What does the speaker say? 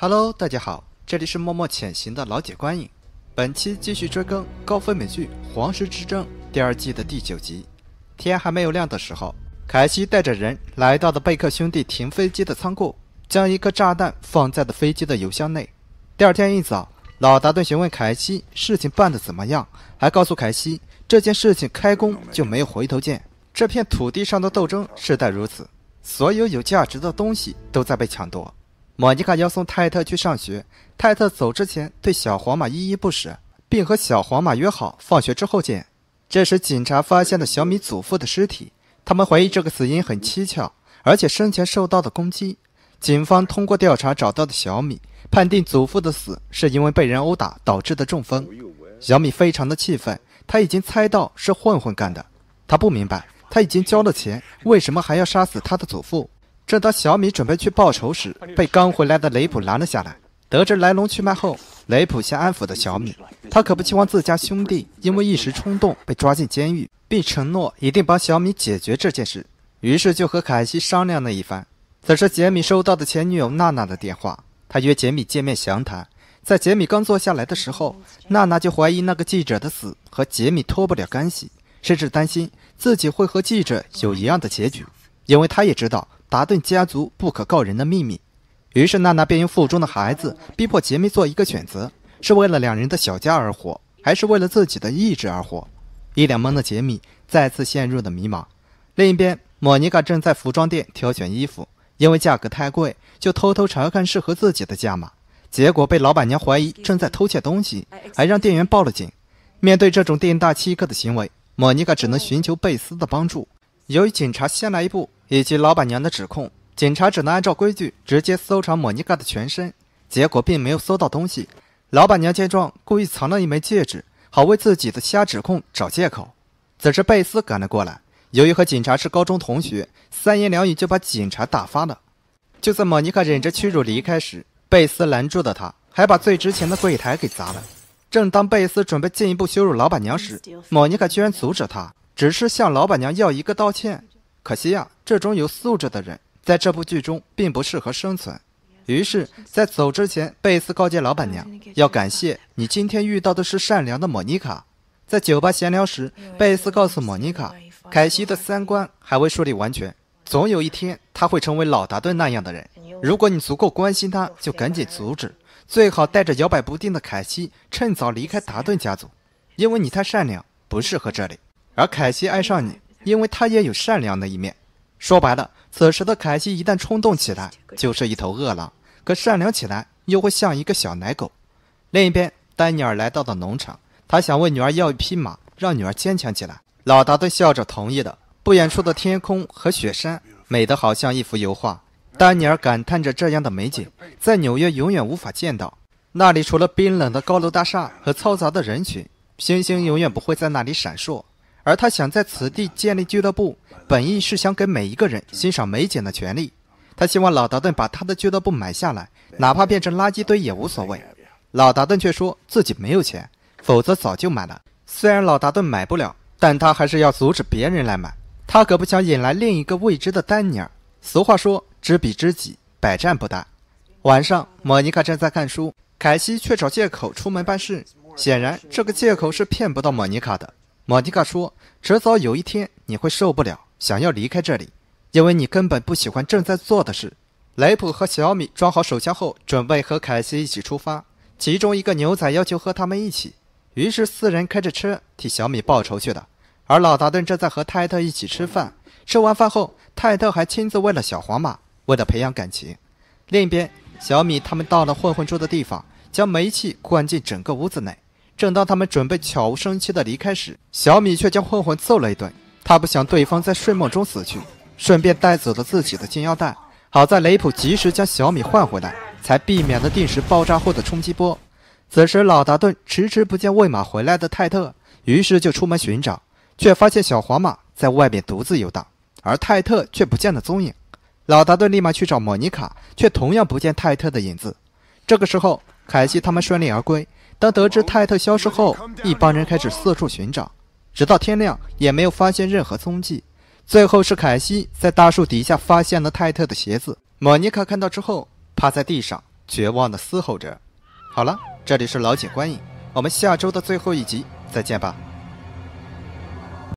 Hello，大家好，这里是默默潜行的老姐观影。本期继续追更高分美剧《黄石之争》第二季的第九集。天还没有亮的时候，凯西带着人来到了贝克兄弟停飞机的仓库，将一颗炸弹放在了飞机的油箱内。第二天一早，老达顿询问凯西事情办得怎么样，还告诉凯西这件事情开工就没有回头箭，这片土地上的斗争世代如此，所有有价值的东西都在被抢夺。莫妮卡要送泰特去上学，泰特走之前对小黄马依依不舍，并和小黄马约好放学之后见。这时，警察发现了小米祖父的尸体，他们怀疑这个死因很蹊跷，而且生前受到的攻击。警方通过调查找到的小米，判定祖父的死是因为被人殴打导致的中风。小米非常的气愤，他已经猜到是混混干的，他不明白他已经交了钱，为什么还要杀死他的祖父。正当小米准备去报仇时，被刚回来的雷普拦了下来。得知来龙去脉后，雷普先安抚的小米，他可不希望自家兄弟因为一时冲动被抓进监狱，并承诺一定帮小米解决这件事。于是就和凯西商量了一番。此时，杰米收到的前女友娜娜的电话，他约杰米见面详谈。在杰米刚坐下来的时候，娜娜就怀疑那个记者的死和杰米脱不了干系，甚至担心自己会和记者有一样的结局，因为他也知道。达顿家族不可告人的秘密，于是娜娜便用腹中的孩子逼迫杰米做一个选择：是为了两人的小家而活，还是为了自己的意志而活？一脸懵的杰米再次陷入了迷茫。另一边，莫妮卡正在服装店挑选衣服，因为价格太贵，就偷偷查看适合自己的价码，结果被老板娘怀疑正在偷窃东西，还让店员报了警。面对这种店大欺客的行为，莫妮卡只能寻求贝斯的帮助。由于警察先来一步。以及老板娘的指控，警察只能按照规矩直接搜查莫妮卡的全身，结果并没有搜到东西。老板娘见状，故意藏了一枚戒指，好为自己的瞎指控找借口。此时，贝斯赶了过来，由于和警察是高中同学，三言两语就把警察打发了。就在莫妮卡忍着屈辱离开时，贝斯拦住了他，还把最值钱的柜台给砸了。正当贝斯准备进一步羞辱老板娘时，莫妮卡居然阻止他，只是向老板娘要一个道歉。可惜呀，这种有素质的人在这部剧中并不适合生存。于是，在走之前，贝斯告诫老板娘：“要感谢你今天遇到的是善良的莫妮卡。”在酒吧闲聊时，贝斯告诉莫妮卡：“凯西的三观还未树立完全，总有一天他会成为老达顿那样的人。如果你足够关心他，就赶紧阻止，最好带着摇摆不定的凯西趁早离开达顿家族，因为你太善良，不适合这里。而凯西爱上你。”因为他也有善良的一面。说白了，此时的凯西一旦冲动起来，就是一头恶狼；可善良起来，又会像一个小奶狗。另一边，丹尼尔来到了农场，他想为女儿要一匹马，让女儿坚强起来。老大顿笑着同意了。不远处的天空和雪山，美得好像一幅油画。丹尼尔感叹着这样的美景，在纽约永远无法见到。那里除了冰冷的高楼大厦和嘈杂的人群，星星永远不会在那里闪烁。而他想在此地建立俱乐部，本意是想给每一个人欣赏美景的权利。他希望老达顿把他的俱乐部买下来，哪怕变成垃圾堆也无所谓。老达顿却说自己没有钱，否则早就买了。虽然老达顿买不了，但他还是要阻止别人来买。他可不想引来另一个未知的丹尼尔。俗话说，知彼知己，百战不殆。晚上，莫妮卡正在看书，凯西却找借口出门办事。显然，这个借口是骗不到莫妮卡的。莫迪卡说：“迟早有一天你会受不了，想要离开这里，因为你根本不喜欢正在做的事。”雷普和小米装好手枪后，准备和凯西一起出发。其中一个牛仔要求和他们一起，于是四人开着车替小米报仇去了。而老达顿正在和泰特一起吃饭。吃完饭后，泰特还亲自喂了小黄马，为了培养感情。另一边，小米他们到了混混住的地方，将煤气灌进整个屋子内。正当他们准备悄无声息地离开时，小米却将混混揍了一顿。他不想对方在睡梦中死去，顺便带走了自己的金腰带。好在雷普及时将小米换回来，才避免了定时爆炸后的冲击波。此时，老达顿迟迟不见喂马回来的泰特，于是就出门寻找，却发现小黄马在外面独自游荡，而泰特却不见了踪影。老达顿立马去找莫妮卡，却同样不见泰特的影子。这个时候，凯西他们顺利而归。当得知泰特消失后，一帮人开始四处寻找，直到天亮也没有发现任何踪迹。最后是凯西在大树底下发现了泰特的鞋子。莫妮卡看到之后，趴在地上绝望地嘶吼着：“好了，这里是老铁观影，我们下周的最后一集再见吧。”